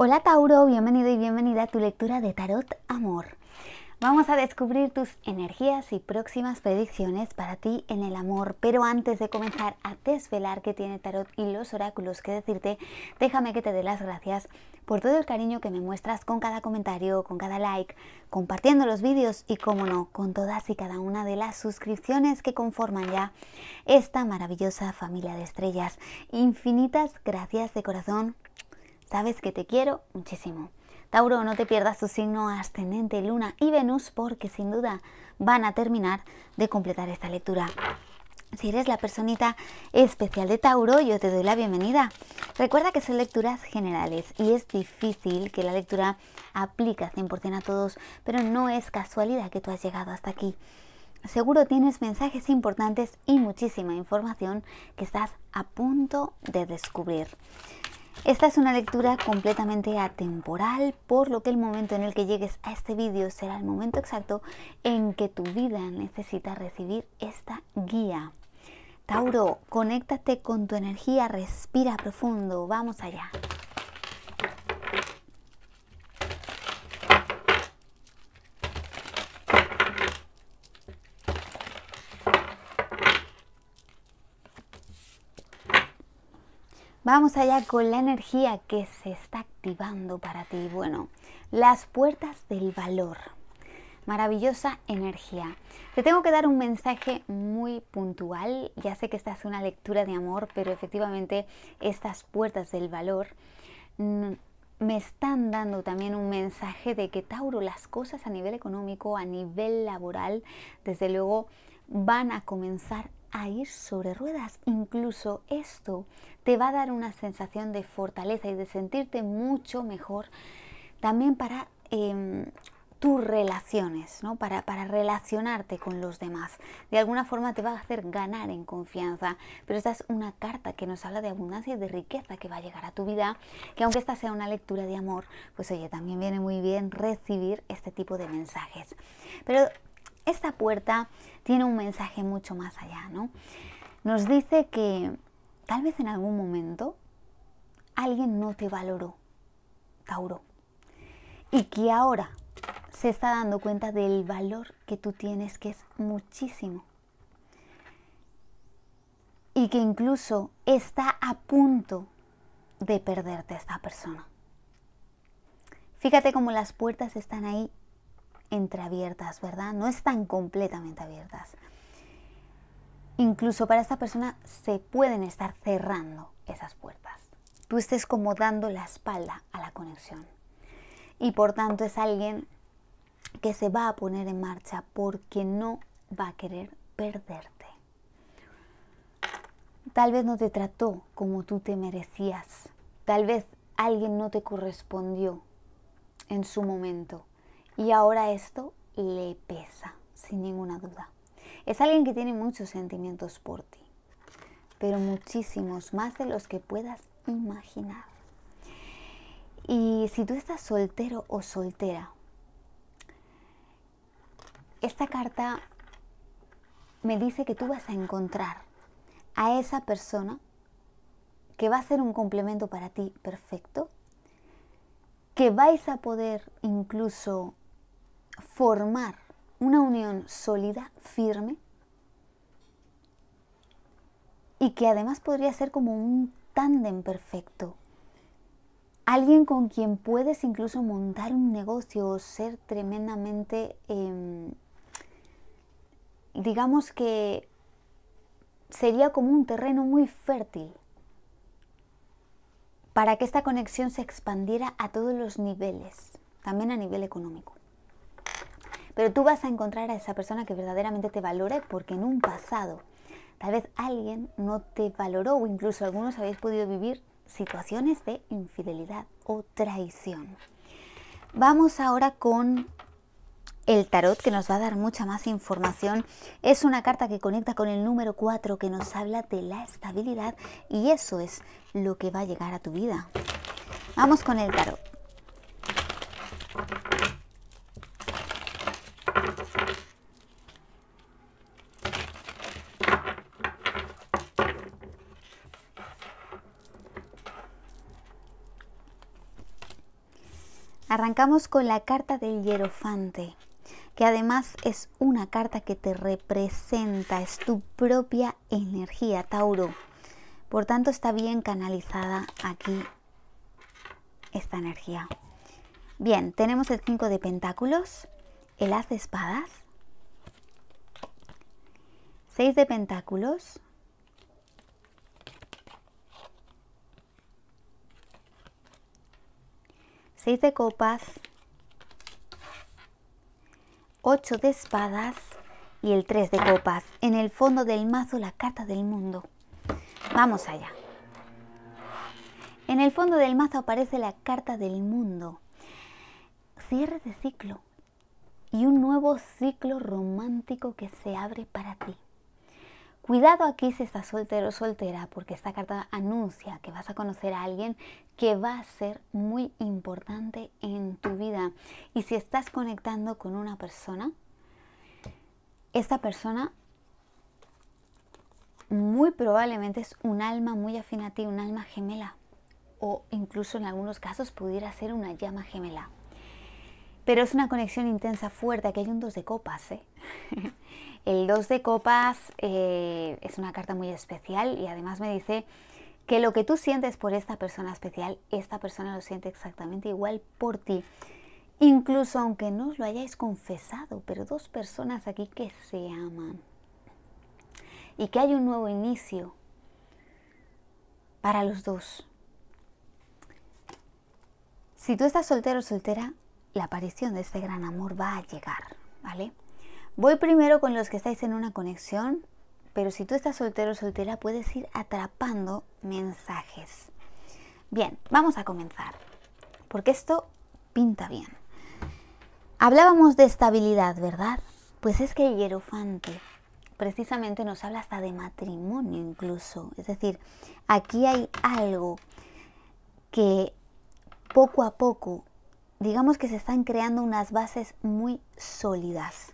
Hola Tauro, bienvenido y bienvenida a tu lectura de Tarot Amor. Vamos a descubrir tus energías y próximas predicciones para ti en el amor, pero antes de comenzar a desvelar qué tiene Tarot y los oráculos que decirte, déjame que te dé las gracias por todo el cariño que me muestras con cada comentario, con cada like, compartiendo los vídeos y, como no, con todas y cada una de las suscripciones que conforman ya esta maravillosa familia de estrellas. Infinitas gracias de corazón Sabes que te quiero muchísimo. Tauro, no te pierdas tu signo ascendente, Luna y Venus, porque sin duda van a terminar de completar esta lectura. Si eres la personita especial de Tauro, yo te doy la bienvenida. Recuerda que son lecturas generales y es difícil que la lectura aplica 100% a todos, pero no es casualidad que tú has llegado hasta aquí. Seguro tienes mensajes importantes y muchísima información que estás a punto de descubrir. Esta es una lectura completamente atemporal, por lo que el momento en el que llegues a este vídeo será el momento exacto en que tu vida necesita recibir esta guía. Tauro, conéctate con tu energía, respira profundo, vamos allá. Vamos allá con la energía que se está activando para ti. Bueno, las puertas del valor. Maravillosa energía. Te tengo que dar un mensaje muy puntual. Ya sé que esta es una lectura de amor, pero efectivamente estas puertas del valor me están dando también un mensaje de que Tauro, las cosas a nivel económico, a nivel laboral, desde luego van a comenzar a ir sobre ruedas. Incluso esto te va a dar una sensación de fortaleza y de sentirte mucho mejor también para em, tus relaciones, ¿no? para, para relacionarte con los demás. De alguna forma te va a hacer ganar en confianza. Pero esta es una carta que nos habla de abundancia y de riqueza que va a llegar a tu vida, que aunque esta sea una lectura de amor, pues oye, también viene muy bien recibir este tipo de mensajes. Pero esta puerta tiene un mensaje mucho más allá, ¿no? Nos dice que tal vez en algún momento alguien no te valoró, Tauro, y que ahora se está dando cuenta del valor que tú tienes, que es muchísimo. Y que incluso está a punto de perderte esta persona. Fíjate cómo las puertas están ahí entreabiertas, ¿verdad? No están completamente abiertas. Incluso para esta persona se pueden estar cerrando esas puertas. Tú estés como dando la espalda a la conexión. Y por tanto es alguien que se va a poner en marcha porque no va a querer perderte. Tal vez no te trató como tú te merecías. Tal vez alguien no te correspondió en su momento. Y ahora esto le pesa, sin ninguna duda. Es alguien que tiene muchos sentimientos por ti, pero muchísimos más de los que puedas imaginar. Y si tú estás soltero o soltera, esta carta me dice que tú vas a encontrar a esa persona que va a ser un complemento para ti perfecto, que vais a poder incluso formar una unión sólida, firme, y que además podría ser como un tándem perfecto. Alguien con quien puedes incluso montar un negocio o ser tremendamente, em, digamos que sería como un terreno muy fértil para que esta conexión se expandiera a todos los niveles, también a nivel económico. Pero tú vas a encontrar a esa persona que verdaderamente te valore porque en un pasado tal vez alguien no te valoró o incluso algunos habéis podido vivir situaciones de infidelidad o traición. Vamos ahora con el tarot que nos va a dar mucha más información. Es una carta que conecta con el número 4 que nos habla de la estabilidad y eso es lo que va a llegar a tu vida. Vamos con el tarot. Arrancamos con la carta del hierofante, que además es una carta que te representa, es tu propia energía, Tauro. Por tanto, está bien canalizada aquí esta energía. Bien, tenemos el 5 de pentáculos, el as de espadas, 6 de pentáculos, 6 de copas, 8 de espadas y el 3 de copas. En el fondo del mazo la carta del mundo. Vamos allá. En el fondo del mazo aparece la carta del mundo. Cierre de ciclo y un nuevo ciclo romántico que se abre para ti. Cuidado aquí si estás soltero o soltera, porque esta carta anuncia que vas a conocer a alguien que va a ser muy importante en tu vida. Y si estás conectando con una persona, esta persona muy probablemente es un alma muy afín a ti, un alma gemela, o incluso en algunos casos pudiera ser una llama gemela. Pero es una conexión intensa, fuerte. Que hay un dos de copas. ¿eh? El dos de copas eh, es una carta muy especial y además me dice que lo que tú sientes por esta persona especial, esta persona lo siente exactamente igual por ti. Incluso aunque no os lo hayáis confesado, pero dos personas aquí que se aman. Y que hay un nuevo inicio para los dos. Si tú estás soltero o soltera, la aparición de este gran amor va a llegar, ¿vale? Voy primero con los que estáis en una conexión, pero si tú estás soltero o soltera puedes ir atrapando mensajes. Bien, vamos a comenzar, porque esto pinta bien. Hablábamos de estabilidad, ¿verdad? Pues es que el hierofante precisamente nos habla hasta de matrimonio incluso. Es decir, aquí hay algo que poco a poco digamos que se están creando unas bases muy sólidas.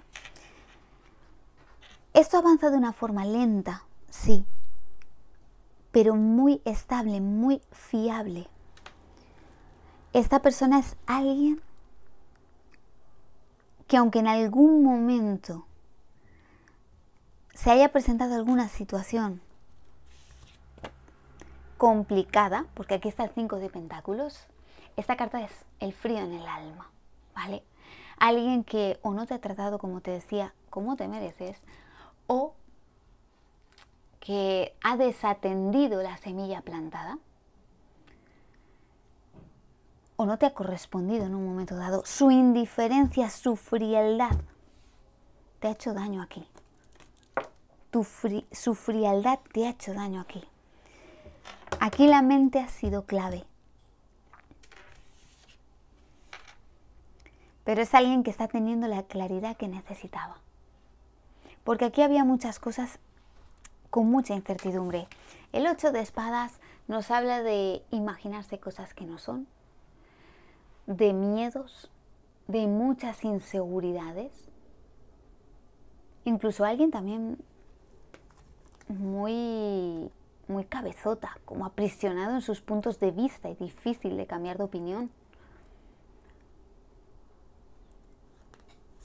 Esto avanza de una forma lenta, sí, pero muy estable, muy fiable. Esta persona es alguien que aunque en algún momento se haya presentado alguna situación complicada, porque aquí está el 5 de pentáculos, esta carta es el frío en el alma, ¿vale? Alguien que o no te ha tratado como te decía, como te mereces, o que ha desatendido la semilla plantada, o no te ha correspondido en un momento dado, su indiferencia, su frialdad, te ha hecho daño aquí. su frialdad te ha hecho daño aquí. Aquí la mente ha sido clave. pero es alguien que está teniendo la claridad que necesitaba. Porque aquí había muchas cosas con mucha incertidumbre. El 8 de espadas nos habla de imaginarse cosas que no son, de miedos, de muchas inseguridades. Incluso alguien también muy muy cabezota, como aprisionado en sus puntos de vista y difícil de cambiar de opinión.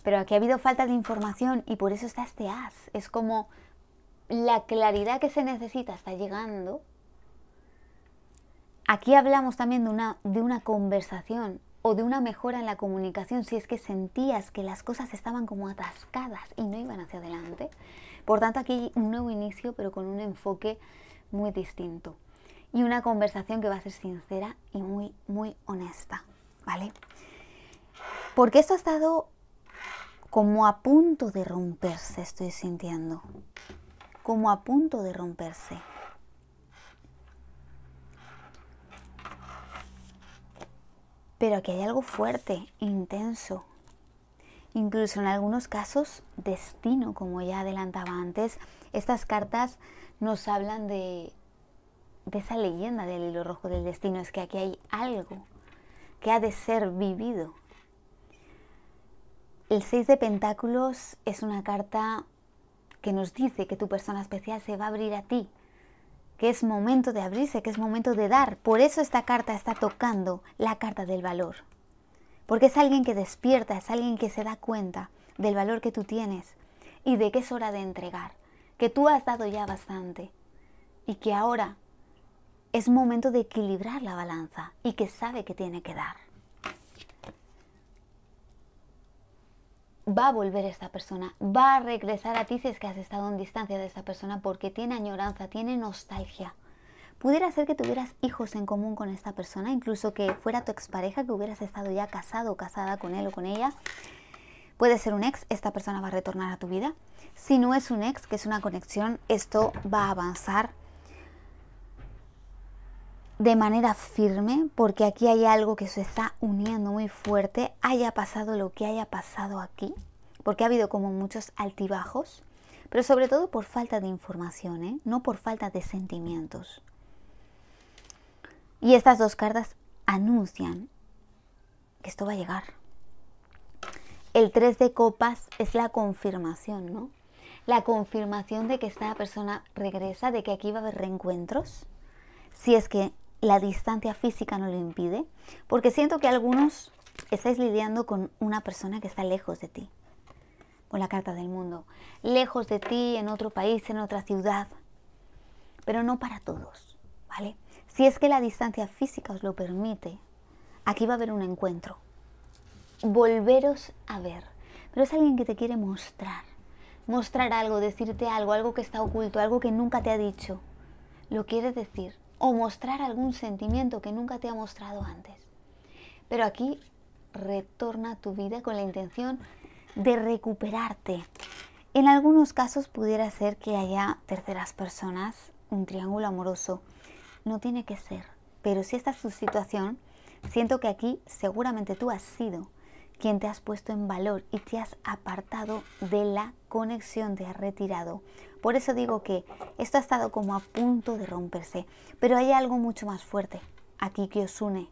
Pero aquí ha habido falta de información y por eso está este as. Es como la claridad que se necesita está llegando. Aquí hablamos también de una, de una conversación o de una mejora en la comunicación si es que sentías que las cosas estaban como atascadas y no iban hacia adelante. Por tanto, aquí hay un nuevo inicio, pero con un enfoque muy distinto. Y una conversación que va a ser sincera y muy, muy honesta. ¿Vale? Porque esto ha estado como a punto de romperse estoy sintiendo, como a punto de romperse. Pero aquí hay algo fuerte, intenso, incluso en algunos casos destino, como ya adelantaba antes. Estas cartas nos hablan de, esa leyenda del hilo rojo del destino, es que aquí hay algo que ha de ser vivido, el 6 de Pentáculos es una carta que nos dice que tu persona especial se va a abrir a ti, que es momento de abrirse, que es momento de dar. Por eso esta carta está tocando la carta del valor. Porque es alguien que despierta, es alguien que se da cuenta del valor que tú tienes y de que es hora de entregar, que tú has dado ya bastante y que ahora es momento de equilibrar la balanza y que sabe que tiene que dar. va a volver esta persona, va a regresar a ti si es que has estado en distancia de esta persona porque tiene añoranza, tiene nostalgia. Pudiera ser que tuvieras hijos en común con esta persona, incluso que fuera tu expareja, que hubieras estado ya casado o casada con él o con ella. Puede ser un ex, esta persona va a retornar a tu vida. Si no es un ex, que es una conexión, esto va a avanzar de manera firme, porque aquí hay algo que se está uniendo muy fuerte, haya pasado lo que haya pasado aquí, porque ha habido como muchos altibajos, pero sobre todo por falta de información, ¿eh? no por falta de sentimientos. Y estas dos cartas anuncian que esto va a llegar. El 3 de copas es la confirmación, ¿no? La confirmación de que esta persona regresa, de que aquí va a haber reencuentros, si es que la distancia física no lo impide, porque siento que algunos estáis lidiando con una persona que está lejos de ti, con la carta del mundo, lejos de ti, en otro país, en otra ciudad, pero no para todos, ¿vale? Si es que la distancia física os lo permite, aquí va a haber un encuentro, volveros a ver, pero es alguien que te quiere mostrar, mostrar algo, decirte algo, algo que está oculto, algo que nunca te ha dicho, lo quiere decir o mostrar algún sentimiento que nunca te ha mostrado antes. Pero aquí retorna tu vida con la intención de recuperarte. En algunos casos pudiera ser que haya terceras personas, un triángulo amoroso. No tiene que ser, pero si esta es tu situación, siento que aquí seguramente tú has sido quien te has puesto en valor y te has apartado de la conexión, te has retirado. Por eso digo que esto ha estado como a punto de romperse, pero hay algo mucho más fuerte aquí que os une,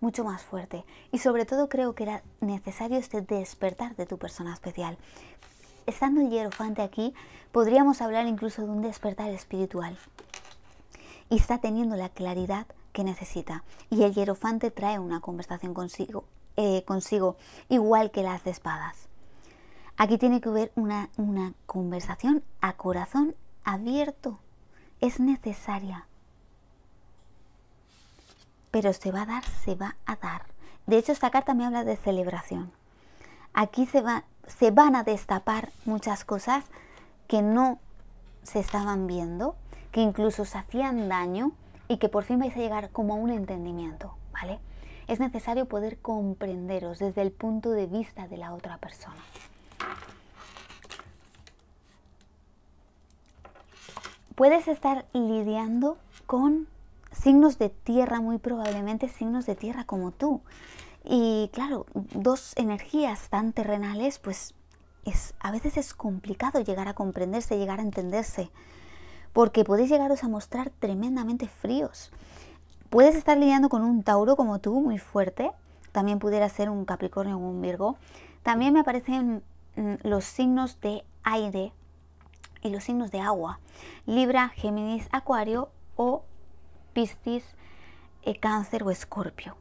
mucho más fuerte. Y sobre todo creo que era necesario este despertar de tu persona especial. Estando el hierofante aquí, podríamos hablar incluso de un despertar espiritual. Y está teniendo la claridad que necesita. Y el hierofante trae una conversación consigo eh, consigo, igual que las de espadas. Aquí tiene que haber una, una conversación a corazón abierto. Es necesaria. Pero se va a dar, se va a dar. De hecho, esta carta me habla de celebración. Aquí se, va, se van a destapar muchas cosas que no se estaban viendo, que incluso se hacían daño y que por fin vais a llegar como a un entendimiento, ¿vale? es necesario poder comprenderos desde el punto de vista de la otra persona. Puedes estar lidiando con signos de tierra, muy probablemente signos de tierra como tú. Y claro, dos energías tan terrenales, pues es, a veces es complicado llegar a comprenderse, llegar a entenderse, porque podéis llegaros a mostrar tremendamente fríos. Puedes estar lidiando con un Tauro como tú, muy fuerte. También pudiera ser un Capricornio o un Virgo. También me aparecen mm, los signos de aire y los signos de agua. Libra, Géminis, Acuario o Piscis, eh, Cáncer o Escorpio.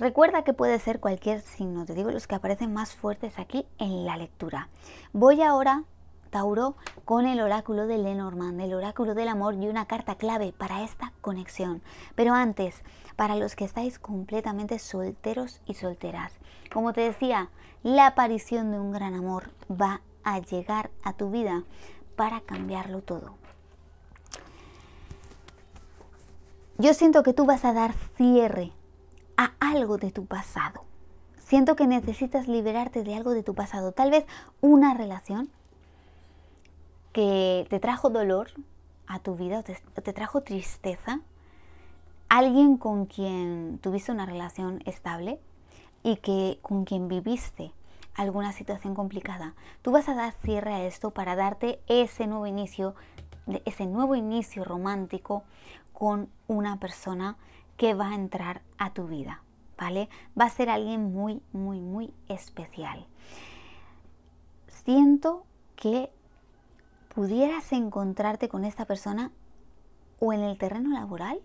Recuerda que puede ser cualquier signo, te digo los que aparecen más fuertes aquí en la lectura. Voy ahora Tauro con el oráculo de Lenormand, el oráculo del amor y una carta clave para esta conexión. Pero antes, para los que estáis completamente solteros y solteras, como te decía, la aparición de un gran amor va a llegar a tu vida para cambiarlo todo. Yo siento que tú vas a dar cierre a algo de tu pasado. Siento que necesitas liberarte de algo de tu pasado, tal vez una relación, que te trajo dolor a tu vida o te, trajo tristeza, alguien con quien tuviste una relación estable y que con quien viviste alguna situación complicada. Tú vas a dar cierre a esto para darte ese nuevo inicio, ese nuevo inicio romántico con una persona que va a entrar a tu vida, ¿vale? Va a ser alguien muy, muy, muy especial. Siento que pudieras encontrarte con esta persona o en el terreno laboral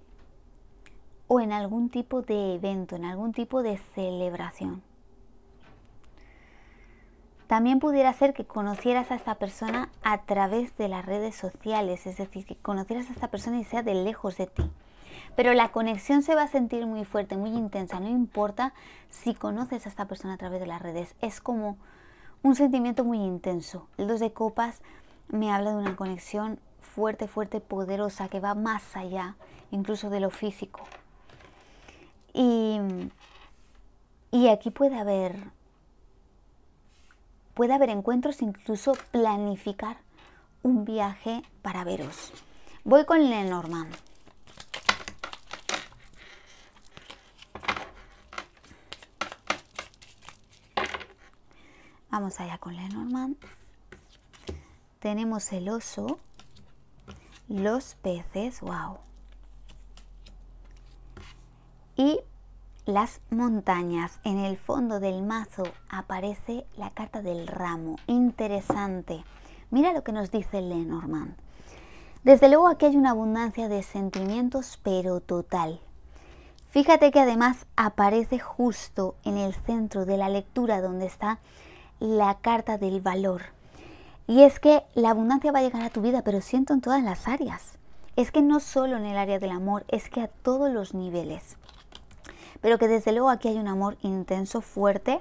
o en algún tipo de evento, en algún tipo de celebración. También pudiera ser que conocieras a esta persona a través de las redes sociales, es decir, que conocieras a esta persona y sea de lejos de ti. Pero la conexión se va a sentir muy fuerte, muy intensa, no importa si conoces a esta persona a través de las redes, es como un sentimiento muy intenso. El dos de copas me habla de una conexión fuerte, fuerte, poderosa, que va más allá incluso de lo físico. Y, aquí puede haber, puede haber encuentros, incluso planificar un viaje para veros. Voy con Lenormand. Vamos allá con Lenormand tenemos el oso, los peces, wow, y las montañas. En el fondo del mazo aparece la carta del ramo, interesante. Mira lo que nos dice Lenormand. Desde luego aquí hay una abundancia de sentimientos, pero total. Fíjate que además aparece justo en el centro de la lectura donde está la carta del valor. Y es que la abundancia va a llegar a tu vida, pero siento en todas las áreas. Es que no solo en el área del amor, es que a todos los niveles. Pero que desde luego aquí hay un amor intenso, fuerte,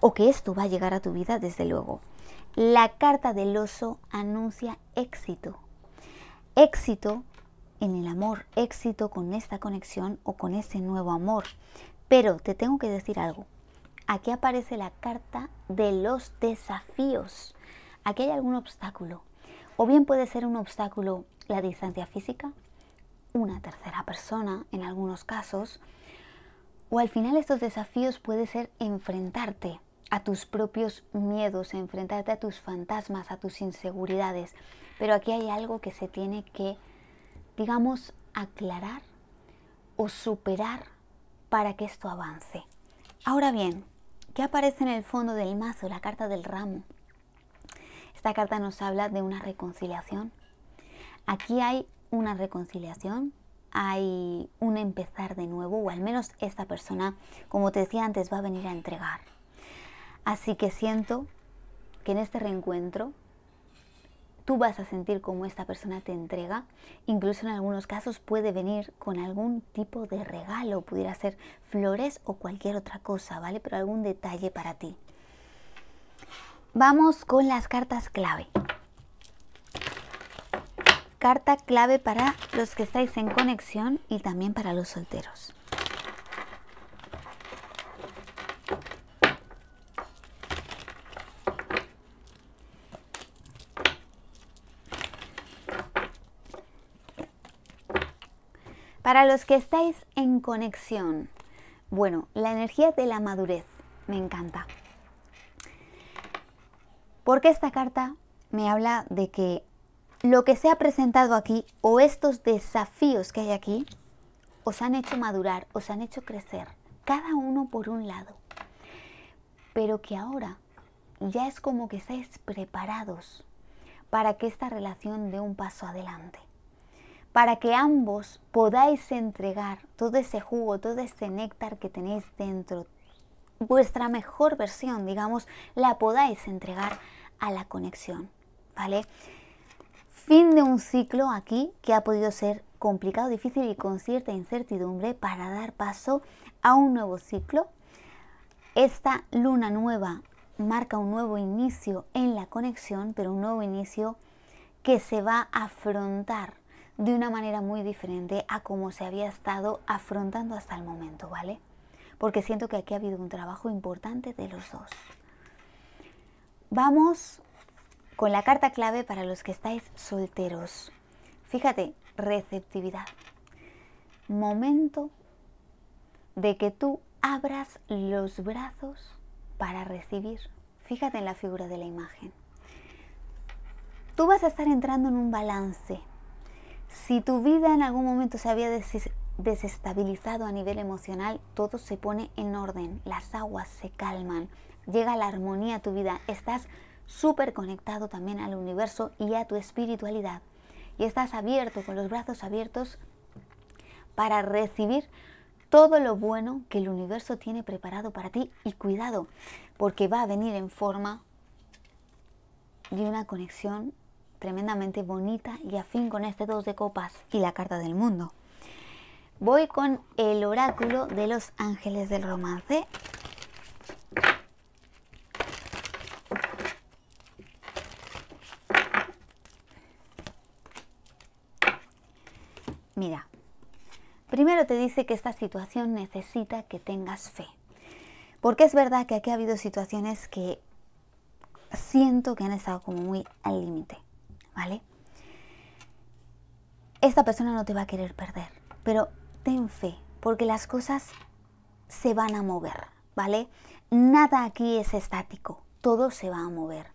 o que esto va a llegar a tu vida, desde luego. La carta del oso anuncia éxito. Éxito en el amor, éxito con esta conexión o con ese nuevo amor. Pero te tengo que decir algo. Aquí aparece la carta de los desafíos aquí hay algún obstáculo. O bien puede ser un obstáculo la distancia física, una tercera persona en algunos casos, o al final estos desafíos puede ser enfrentarte a tus propios miedos, enfrentarte a tus fantasmas, a tus inseguridades. Pero aquí hay algo que se tiene que, digamos, aclarar o superar para que esto avance. Ahora bien, ¿qué aparece en el fondo del mazo, la carta del ramo? Esta carta nos habla de una reconciliación. Aquí hay una reconciliación, hay un empezar de nuevo, o al menos esta persona, como te decía antes, va a venir a entregar. Así que siento que en este reencuentro tú vas a sentir cómo esta persona te entrega. Incluso en algunos casos puede venir con algún tipo de regalo, pudiera ser flores o cualquier otra cosa, ¿vale? Pero algún detalle para ti. Vamos con las cartas clave. Carta clave para los que estáis en conexión y también para los solteros. Para los que estáis en conexión, bueno, la energía de la madurez, me encanta. Porque esta carta me habla de que lo que se ha presentado aquí o estos desafíos que hay aquí os han hecho madurar, os han hecho crecer, cada uno por un lado. Pero que ahora ya es como que estáis preparados para que esta relación dé un paso adelante. Para que ambos podáis entregar todo ese jugo, todo ese néctar que tenéis dentro, vuestra mejor versión, digamos, la podáis entregar a la conexión, ¿vale? Fin de un ciclo aquí que ha podido ser complicado, difícil y con cierta incertidumbre para dar paso a un nuevo ciclo. Esta luna nueva marca un nuevo inicio en la conexión, pero un nuevo inicio que se va a afrontar de una manera muy diferente a como se había estado afrontando hasta el momento, ¿vale? porque siento que aquí ha habido un trabajo importante de los dos. Vamos con la carta clave para los que estáis solteros. Fíjate, receptividad. Momento de que tú abras los brazos para recibir. Fíjate en la figura de la imagen. Tú vas a estar entrando en un balance. Si tu vida en algún momento se había desestabilizado a nivel emocional, todo se pone en orden, las aguas se calman, llega la armonía a tu vida, estás súper conectado también al universo y a tu espiritualidad. Y estás abierto, con los brazos abiertos, para recibir todo lo bueno que el universo tiene preparado para ti. Y cuidado, porque va a venir en forma de una conexión tremendamente bonita y afín con este dos de copas y la carta del mundo. Voy con el oráculo de los ángeles del romance. Mira, primero te dice que esta situación necesita que tengas fe. Porque es verdad que aquí ha habido situaciones que siento que han estado como muy al límite, ¿vale? Esta persona no te va a querer perder, pero ten fe, porque las cosas se van a mover, ¿vale? Nada aquí es estático, todo se va a mover.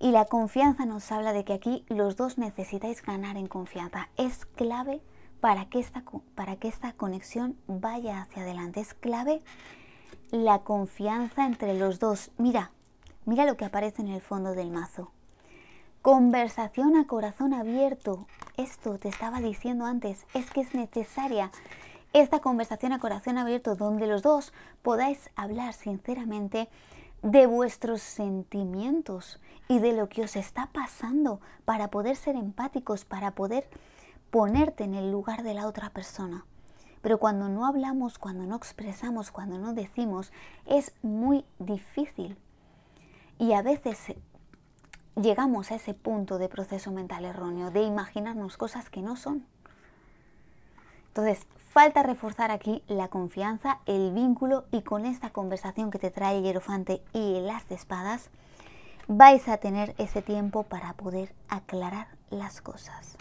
Y la confianza nos habla de que aquí los dos necesitáis ganar en confianza. Es clave para que esta, para que esta conexión vaya hacia adelante. Es clave la confianza entre los dos. Mira, mira lo que aparece en el fondo del mazo. Conversación a corazón abierto. Esto te estaba diciendo antes, es que es necesaria esta conversación a corazón abierto donde los dos podáis hablar sinceramente de vuestros sentimientos y de lo que os está pasando para poder ser empáticos, para poder ponerte en el lugar de la otra persona. Pero cuando no hablamos, cuando no expresamos, cuando no decimos, es muy difícil. Y a veces llegamos a ese punto de proceso mental erróneo, de imaginarnos cosas que no son. Entonces, falta reforzar aquí la confianza, el vínculo y con esta conversación que te trae hierofante y el de espadas, vais a tener ese tiempo para poder aclarar las cosas.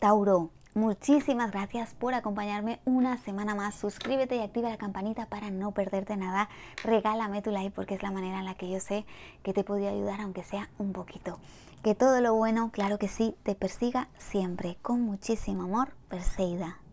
Tauro, Muchísimas gracias por acompañarme una semana más. Suscríbete y activa la campanita para no perderte nada. Regálame tu like porque es la manera en la que yo sé que te podía ayudar, aunque sea un poquito. Que todo lo bueno, claro que sí, te persiga siempre. Con muchísimo amor, Perseida.